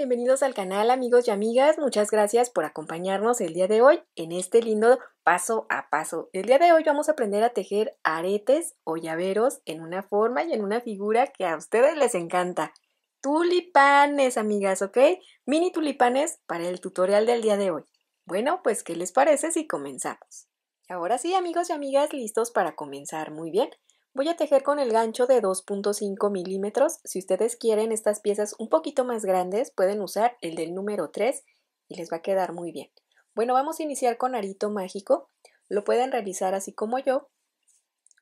Bienvenidos al canal amigos y amigas, muchas gracias por acompañarnos el día de hoy en este lindo paso a paso. El día de hoy vamos a aprender a tejer aretes o llaveros en una forma y en una figura que a ustedes les encanta. Tulipanes amigas, ¿ok? Mini tulipanes para el tutorial del día de hoy. Bueno, pues ¿qué les parece si comenzamos? Ahora sí amigos y amigas, listos para comenzar, muy bien. Voy a tejer con el gancho de 2.5 milímetros. Si ustedes quieren estas piezas un poquito más grandes, pueden usar el del número 3 y les va a quedar muy bien. Bueno, vamos a iniciar con arito mágico. Lo pueden realizar así como yo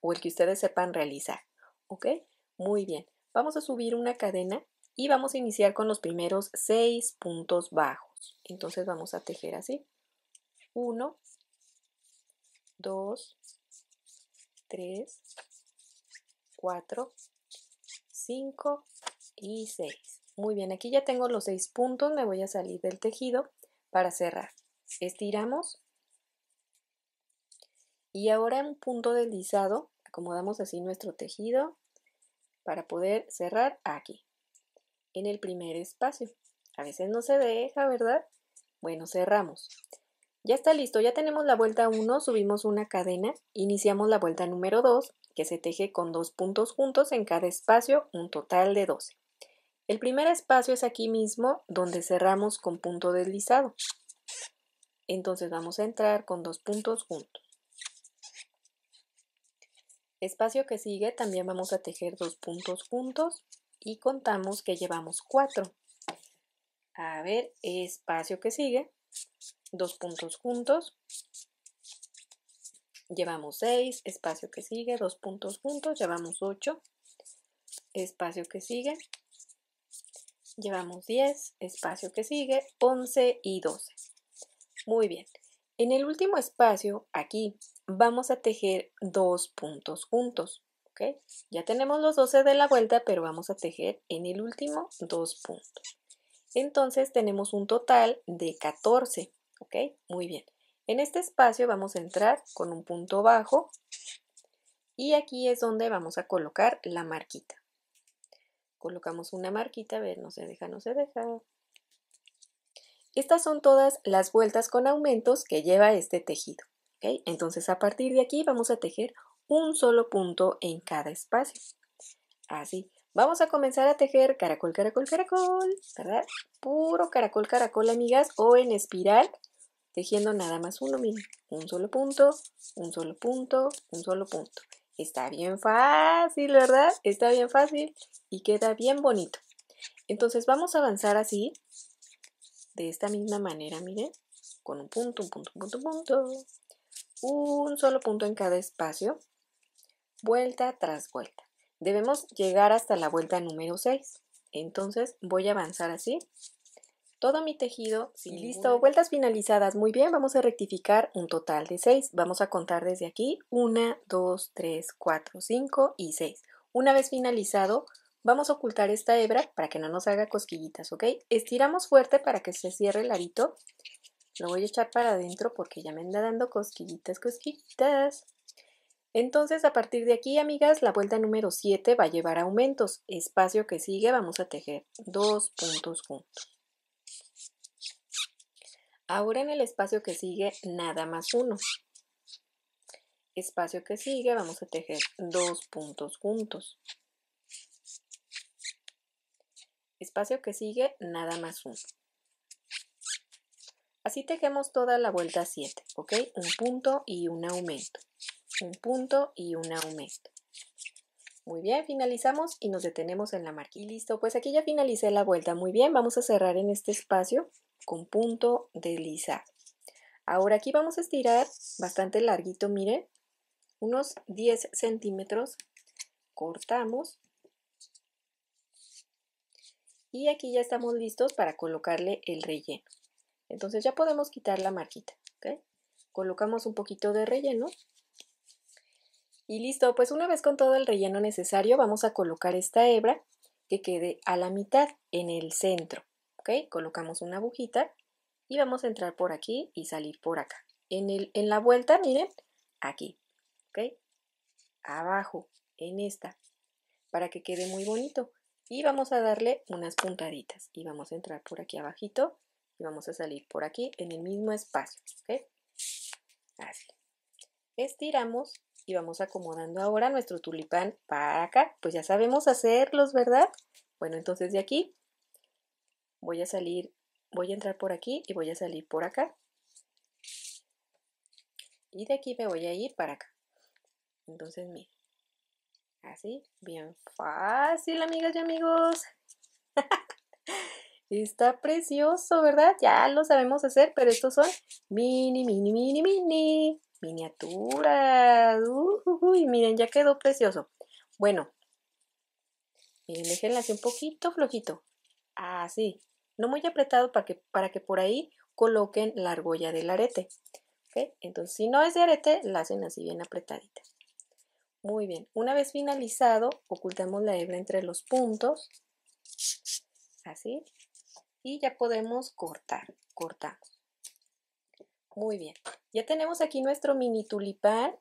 o el que ustedes sepan realizar. ¿Ok? Muy bien. Vamos a subir una cadena y vamos a iniciar con los primeros 6 puntos bajos. Entonces vamos a tejer así. 1, 2, 3, 4, 5 y 6. Muy bien, aquí ya tengo los 6 puntos, me voy a salir del tejido para cerrar. Estiramos y ahora en punto deslizado acomodamos así nuestro tejido para poder cerrar aquí, en el primer espacio. A veces no se deja, ¿verdad? Bueno, cerramos. Ya está listo, ya tenemos la vuelta 1, subimos una cadena, iniciamos la vuelta número 2, que se teje con dos puntos juntos en cada espacio, un total de 12. El primer espacio es aquí mismo, donde cerramos con punto deslizado. Entonces vamos a entrar con dos puntos juntos. Espacio que sigue también vamos a tejer dos puntos juntos y contamos que llevamos 4. A ver, espacio que sigue, dos puntos juntos, llevamos 6, espacio que sigue, dos puntos juntos, llevamos 8, espacio que sigue, llevamos 10, espacio que sigue, 11 y 12. Muy bien. En el último espacio, aquí, vamos a tejer dos puntos juntos. ¿ok? Ya tenemos los 12 de la vuelta, pero vamos a tejer en el último dos puntos. Entonces tenemos un total de 14, ¿ok? Muy bien. En este espacio vamos a entrar con un punto bajo y aquí es donde vamos a colocar la marquita. Colocamos una marquita, a ver, no se deja, no se deja. Estas son todas las vueltas con aumentos que lleva este tejido. ¿ok? Entonces a partir de aquí vamos a tejer un solo punto en cada espacio. Así. Vamos a comenzar a tejer caracol, caracol, caracol, ¿verdad? Puro caracol, caracol, amigas, o en espiral, tejiendo nada más uno, miren, un solo punto, un solo punto, un solo punto. Está bien fácil, ¿verdad? Está bien fácil y queda bien bonito. Entonces vamos a avanzar así, de esta misma manera, miren, con un punto, un punto, un punto, un punto, un solo punto en cada espacio, vuelta tras vuelta. Debemos llegar hasta la vuelta número 6. Entonces voy a avanzar así. Todo mi tejido, y listo, vueltas finalizadas. Muy bien, vamos a rectificar un total de 6. Vamos a contar desde aquí 1, 2, 3, 4, 5 y 6. Una vez finalizado, vamos a ocultar esta hebra para que no nos haga cosquillitas, ¿ok? Estiramos fuerte para que se cierre el arito. Lo voy a echar para adentro porque ya me anda dando cosquillitas, cosquillitas. Entonces, a partir de aquí, amigas, la vuelta número 7 va a llevar aumentos. Espacio que sigue, vamos a tejer dos puntos juntos. Ahora en el espacio que sigue, nada más uno. Espacio que sigue, vamos a tejer dos puntos juntos. Espacio que sigue, nada más uno. Así tejemos toda la vuelta 7, ¿ok? Un punto y un aumento un punto y un aumento. Muy bien, finalizamos y nos detenemos en la marca. Y listo, pues aquí ya finalicé la vuelta. Muy bien, vamos a cerrar en este espacio con punto deslizar. Ahora aquí vamos a estirar bastante larguito, miren, unos 10 centímetros. Cortamos. Y aquí ya estamos listos para colocarle el relleno. Entonces ya podemos quitar la marquita. Colocamos un poquito de relleno y listo, pues una vez con todo el relleno necesario, vamos a colocar esta hebra que quede a la mitad en el centro. ¿Ok? Colocamos una agujita y vamos a entrar por aquí y salir por acá. En, el, en la vuelta, miren, aquí. ¿Ok? Abajo, en esta, para que quede muy bonito. Y vamos a darle unas puntaditas. Y vamos a entrar por aquí abajito y vamos a salir por aquí en el mismo espacio. ¿Ok? Así. Estiramos y vamos acomodando ahora nuestro tulipán para acá. Pues ya sabemos hacerlos, ¿verdad? Bueno, entonces de aquí voy a salir, voy a entrar por aquí y voy a salir por acá. Y de aquí me voy a ir para acá. Entonces, miren. Así, bien fácil, amigas y amigos. Está precioso, ¿verdad? Ya lo sabemos hacer, pero estos son mini, mini, mini, mini miniatura Uy, miren, ya quedó precioso. Bueno. Miren, déjenla así un poquito flojito. Así. No muy apretado para que, para que por ahí coloquen la argolla del arete. Entonces, si no es de arete, la hacen así bien apretadita. Muy bien. Una vez finalizado, ocultamos la hebra entre los puntos. Así. Y ya podemos cortar. Cortamos. Muy bien. Ya tenemos aquí nuestro mini tulipán.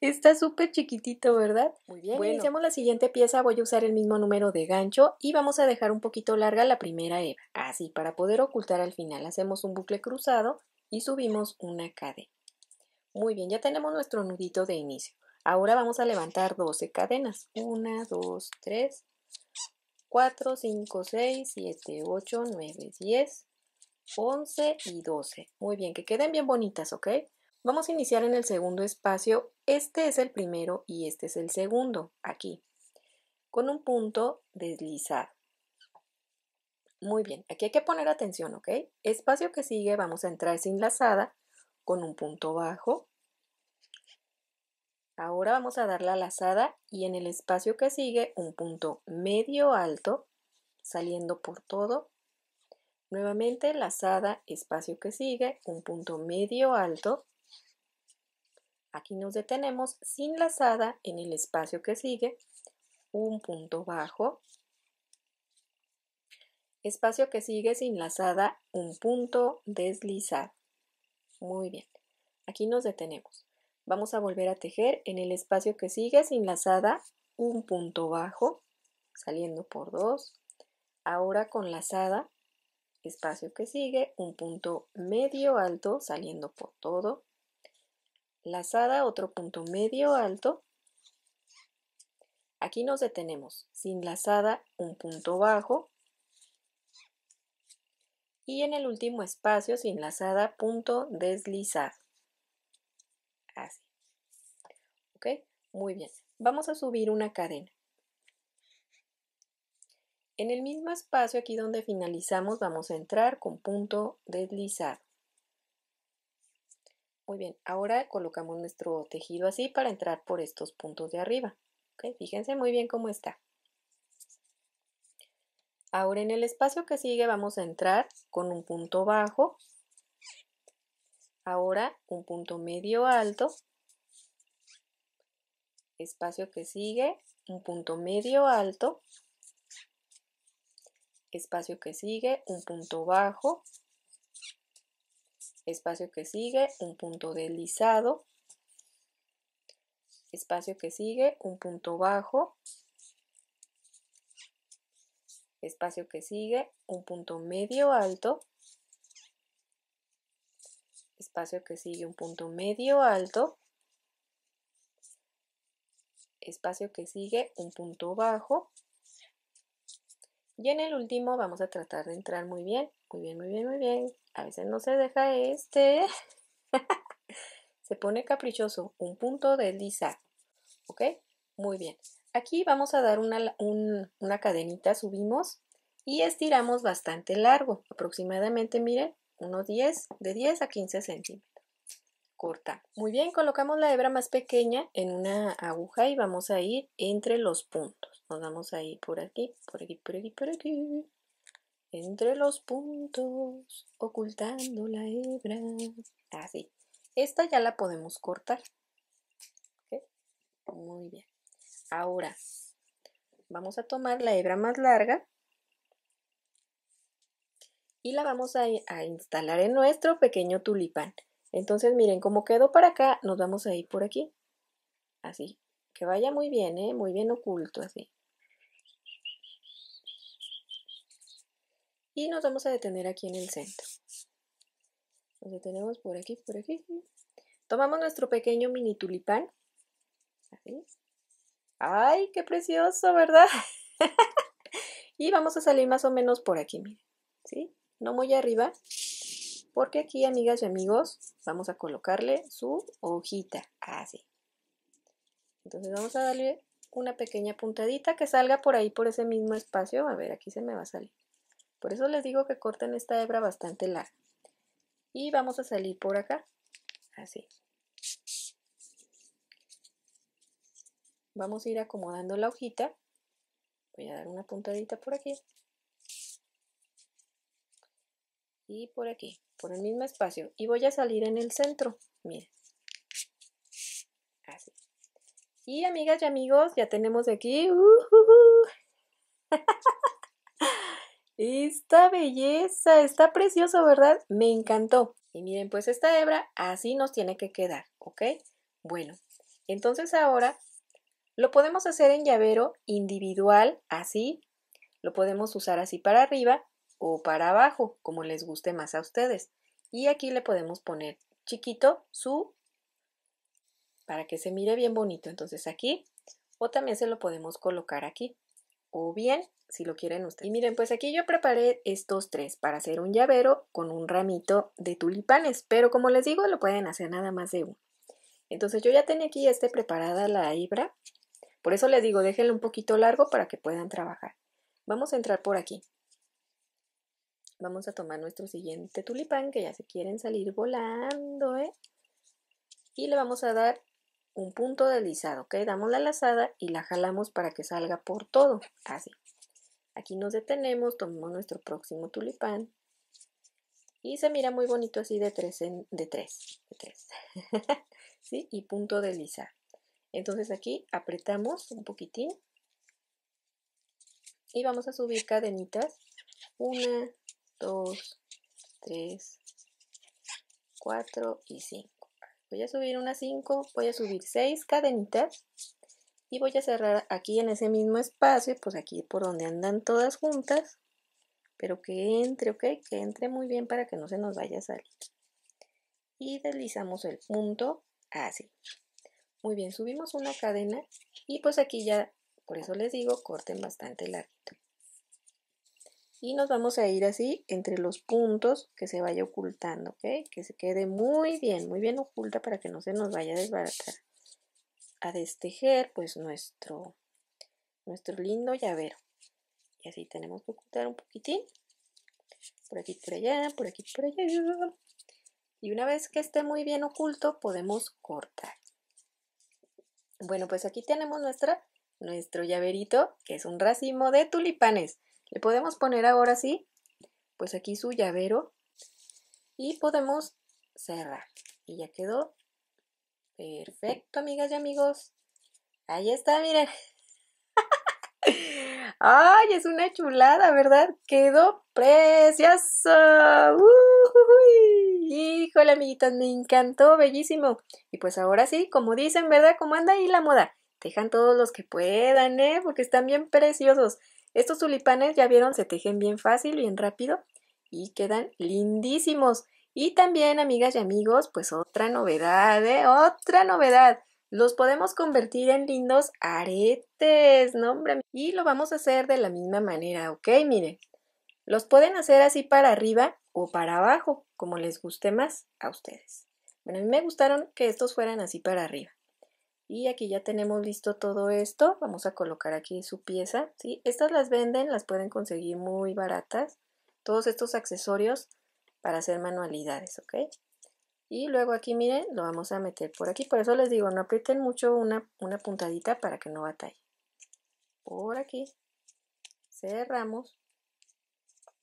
Está súper chiquitito, ¿verdad? Muy bien. iniciamos la siguiente pieza. Voy a usar el mismo número de gancho y vamos a dejar un poquito larga la primera hebra. Así, para poder ocultar al final, hacemos un bucle cruzado y subimos una cadena. Muy bien, ya tenemos nuestro nudito de inicio. Ahora vamos a levantar 12 cadenas. Una, dos, tres... 4, 5, 6, 7, 8, 9, 10, 11 y 12. Muy bien, que queden bien bonitas, ¿ok? Vamos a iniciar en el segundo espacio. Este es el primero y este es el segundo, aquí. Con un punto deslizado, Muy bien, aquí hay que poner atención, ¿ok? Espacio que sigue vamos a entrar sin lazada con un punto bajo, Ahora vamos a dar la lazada y en el espacio que sigue un punto medio alto saliendo por todo. Nuevamente lazada, espacio que sigue, un punto medio alto. Aquí nos detenemos sin lazada en el espacio que sigue, un punto bajo. Espacio que sigue sin lazada, un punto deslizado. Muy bien, aquí nos detenemos. Vamos a volver a tejer en el espacio que sigue sin lazada un punto bajo, saliendo por dos. Ahora con lazada, espacio que sigue, un punto medio alto, saliendo por todo. Lazada, otro punto medio alto. Aquí nos detenemos. Sin lazada, un punto bajo. Y en el último espacio, sin lazada, punto deslizado. Muy bien. Vamos a subir una cadena. En el mismo espacio aquí donde finalizamos vamos a entrar con punto deslizado. Muy bien, ahora colocamos nuestro tejido así para entrar por estos puntos de arriba. Fíjense muy bien cómo está. Ahora en el espacio que sigue vamos a entrar con un punto bajo, ahora un punto medio alto espacio que sigue, un punto medio alto, espacio que sigue, un punto bajo, espacio que sigue, un punto deslizado, espacio que sigue, un punto bajo, espacio que sigue, un punto medio alto, espacio que sigue, un punto medio alto, espacio que sigue un punto bajo y en el último vamos a tratar de entrar muy bien, muy bien, muy bien, muy bien. A veces no se deja este. se pone caprichoso, un punto de lisa ¿Ok? Muy bien. Aquí vamos a dar una, una cadenita, subimos y estiramos bastante largo, aproximadamente, miren, unos 10, de 10 a 15 centímetros. Muy bien, colocamos la hebra más pequeña en una aguja y vamos a ir entre los puntos. Nos vamos a ir por aquí, por aquí, por aquí, por aquí. Entre los puntos, ocultando la hebra. Así. Esta ya la podemos cortar. Muy bien. Ahora, vamos a tomar la hebra más larga y la vamos a, instalar en nuestro pequeño tulipán. Entonces, miren, cómo quedó para acá, nos vamos a ir por aquí. Así, que vaya muy bien, ¿eh? Muy bien oculto, así. Y nos vamos a detener aquí en el centro. Nos detenemos por aquí, por aquí. Tomamos nuestro pequeño mini tulipán. Así. ¡Ay, qué precioso, ¿verdad? y vamos a salir más o menos por aquí, miren. ¿Sí? No muy arriba, porque aquí, amigas y amigos, vamos a colocarle su hojita, así. Entonces vamos a darle una pequeña puntadita que salga por ahí, por ese mismo espacio. A ver, aquí se me va a salir. Por eso les digo que corten esta hebra bastante larga. Y vamos a salir por acá, así. Vamos a ir acomodando la hojita. Voy a dar una puntadita por aquí y por aquí, por el mismo espacio. Y voy a salir en el centro, miren. Así. Y amigas y amigos, ya tenemos aquí. Uh, uh, esta belleza, está precioso, ¿verdad? Me encantó. Y miren, pues esta hebra así nos tiene que quedar, ¿ok? Bueno, entonces ahora lo podemos hacer en llavero individual, así. Lo podemos usar así para arriba o para abajo, como les guste más a ustedes. Y aquí le podemos poner chiquito su para que se mire bien bonito. Entonces aquí o también se lo podemos colocar aquí. O bien, si lo quieren ustedes. Y miren, pues aquí yo preparé estos tres para hacer un llavero con un ramito de tulipanes. Pero como les digo, lo pueden hacer nada más de uno. Entonces yo ya tenía aquí este preparada la hebra. Por eso les digo, déjenlo un poquito largo para que puedan trabajar. Vamos a entrar por aquí. Vamos a tomar nuestro siguiente tulipán, que ya se quieren salir volando, ¿eh? Y le vamos a dar un punto de ¿ok? Damos la lazada y la jalamos para que salga por todo, así. Aquí nos detenemos, tomamos nuestro próximo tulipán. Y se mira muy bonito así de tres en, de tres, de tres. ¿Sí? Y punto de deslizado. Entonces aquí apretamos un poquitín. Y vamos a subir cadenitas. Una, 2, 3, 4 y 5. Voy a subir una 5, voy a subir 6 cadenitas y voy a cerrar aquí en ese mismo espacio, pues aquí por donde andan todas juntas, pero que entre, ok, que entre muy bien para que no se nos vaya a salir. Y deslizamos el punto así. Muy bien, subimos una cadena y pues aquí ya, por eso les digo, corten bastante larguito y nos vamos a ir así entre los puntos que se vaya ocultando, ¿ok? Que se quede muy bien, muy bien oculta para que no se nos vaya a desbaratar. A destejer pues nuestro, nuestro lindo llavero. Y así tenemos que ocultar un poquitín. Por aquí, por allá, por aquí, por allá. Y una vez que esté muy bien oculto podemos cortar. Bueno, pues aquí tenemos nuestra, nuestro llaverito, que es un racimo de tulipanes. Le podemos poner ahora sí, pues aquí su llavero y podemos cerrar. Y ya quedó. Perfecto, amigas y amigos. Ahí está, miren. ¡Ay, es una chulada, ¿verdad? Quedó precioso. ¡Uy! Híjole, amiguitas, me encantó, bellísimo. Y pues ahora sí, como dicen, ¿verdad? ¿Cómo anda ahí la moda. Dejan todos los que puedan, ¿eh? Porque están bien preciosos. Estos tulipanes, ya vieron, se tejen bien fácil, bien rápido y quedan lindísimos. Y también, amigas y amigos, pues otra novedad, ¿eh? Otra novedad. Los podemos convertir en lindos aretes, ¿no, Y lo vamos a hacer de la misma manera, ¿ok? Miren, los pueden hacer así para arriba o para abajo, como les guste más a ustedes. Bueno, a mí me gustaron que estos fueran así para arriba. Y aquí ya tenemos listo todo esto. Vamos a colocar aquí su pieza. ¿sí? Estas las venden, las pueden conseguir muy baratas. Todos estos accesorios para hacer manualidades, ¿ok? Y luego aquí, miren, lo vamos a meter por aquí. Por eso les digo, no aprieten mucho una, una puntadita para que no batalle. Por aquí. Cerramos.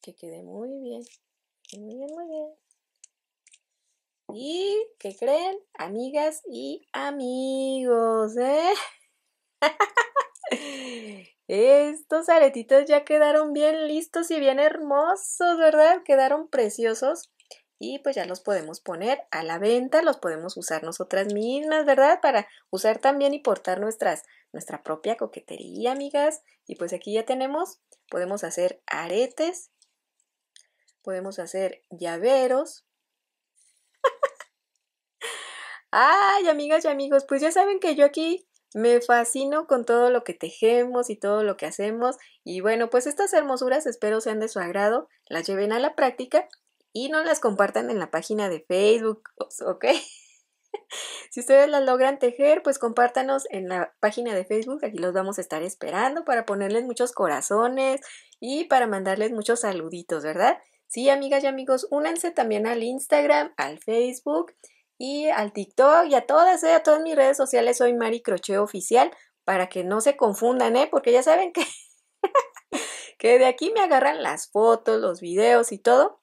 Que quede muy bien. Muy bien, muy bien. ¿Y qué creen? Amigas y amigos, ¿eh? Estos aretitos ya quedaron bien listos y bien hermosos, ¿verdad? Quedaron preciosos. Y pues ya los podemos poner a la venta, los podemos usar nosotras mismas, ¿verdad? Para usar también y portar nuestras, nuestra propia coquetería, amigas. Y pues aquí ya tenemos, podemos hacer aretes, podemos hacer llaveros, Ay, amigas y amigos, pues ya saben que yo aquí me fascino con todo lo que tejemos y todo lo que hacemos. Y bueno, pues estas hermosuras espero sean de su agrado, las lleven a la práctica y no las compartan en la página de Facebook, ¿ok? si ustedes las logran tejer, pues compártanos en la página de Facebook, aquí los vamos a estar esperando para ponerles muchos corazones y para mandarles muchos saluditos, ¿verdad? Sí, amigas y amigos, únanse también al Instagram, al Facebook y al TikTok y a todas, eh, a todas mis redes sociales soy Mari Crochet Oficial para que no se confundan, ¿eh? Porque ya saben que, que de aquí me agarran las fotos, los videos y todo.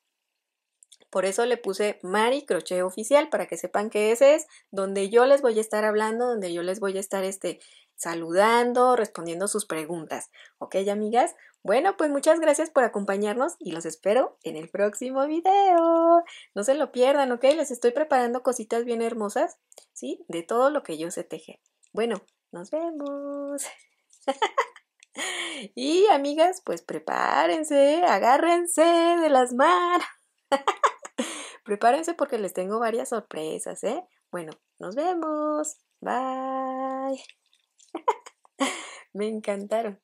Por eso le puse Mari Crochet Oficial, para que sepan que ese es donde yo les voy a estar hablando, donde yo les voy a estar este, saludando, respondiendo sus preguntas. ¿Ok, amigas? Bueno, pues muchas gracias por acompañarnos y los espero en el próximo video. No se lo pierdan, ¿ok? Les estoy preparando cositas bien hermosas, ¿sí? De todo lo que yo se teje. Bueno, nos vemos. y amigas, pues prepárense, agárrense de las manos. prepárense porque les tengo varias sorpresas, ¿eh? Bueno, nos vemos. Bye. Me encantaron.